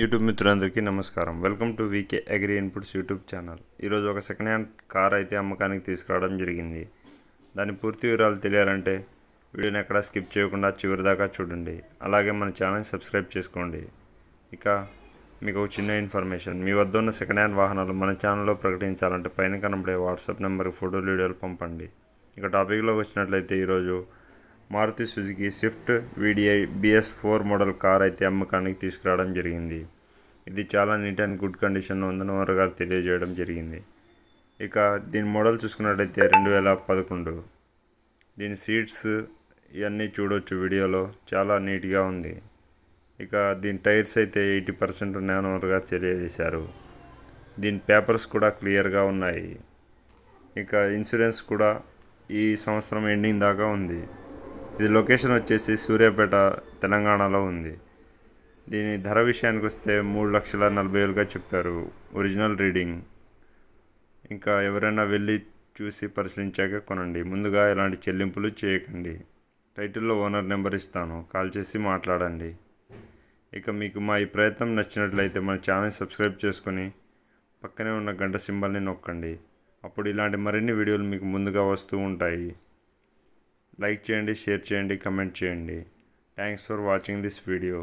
YouTube మిత్రులందరికీ నమస్కారం welcome to VK agri inputs YouTube channel ఈరోజు ఒక సెకండ్ హ్యాండ్ కార్ అయితే అమ్మకానికి తీసుకురావడం జరిగింది దాని పూర్తి వివరాలు తెలియాలంటే వీడియోని ఎక్కడ స్కిప్ చేయకుండా చివరి దాకా చూడండి అలాగే మన ఛానల్ని సబ్స్క్రైబ్ చేసుకోండి ఇక మీకు ఒక చిన్న ఇన్ఫర్మేషన్ మీ వద్ద ఉన్న సెకండ్ హ్యాండ్ వాహనాలు మన ఛానల్లో ప్రకటించాలంటే పైన కనబడే వాట్సాప్ నెంబర్కి ఫోటోలు వీడియోలు పంపండి ఇక టాపిక్లోకి వచ్చినట్లయితే ఈరోజు Maruti Suzuki Swift VDI BS four model car అయితే అమ్మకానికి తీసుకురావడం జరిగింది ఇది చాలా నీట్ అండ్ గుడ్ కండిషన్లో ఉందని వారు గారు తెలియజేయడం జరిగింది ఇక దీని మోడల్ చూసుకున్నట్టయితే రెండు వేల పదకొండు దీని సీట్స్ ఇవన్నీ చూడవచ్చు వీడియోలో చాలా నీట్గా ఉంది ఇక దీని టైర్స్ అయితే ఎయిటీ పర్సెంట్ ఉన్నాయన్నట్టుగా తెలియజేశారు దీని పేపర్స్ కూడా క్లియర్గా ఉన్నాయి ఇక ఇన్సూరెన్స్ కూడా ఈ సంవత్సరం ఎండింగ్ దాకా ఉంది ఇది లొకేషన్ వచ్చేసి సూర్యాపేట తెలంగాణలో ఉంది దీని ధర విషయానికి వస్తే మూడు లక్షల నలభై వేలుగా చెప్పారు ఒరిజినల్ రీడింగ్ ఇంకా ఎవరైనా వెళ్ళి చూసి పరిశీలించాక కొనండి ముందుగా ఎలాంటి చెల్లింపులు చేయకండి టైటిల్లో ఓనర్ నెంబర్ ఇస్తాను కాల్ చేసి మాట్లాడండి ఇక మీకు మా ఈ ప్రయత్నం నచ్చినట్లయితే మన ఛానల్ సబ్స్క్రైబ్ చేసుకొని పక్కనే ఉన్న గంట సింబల్ని నొక్కండి అప్పుడు ఇలాంటి మరిన్ని వీడియోలు మీకు ముందుగా వస్తూ ఉంటాయి లైక్ చేయండి షేర్ చేయండి కమెంట్ చేయండి thanks for watching this video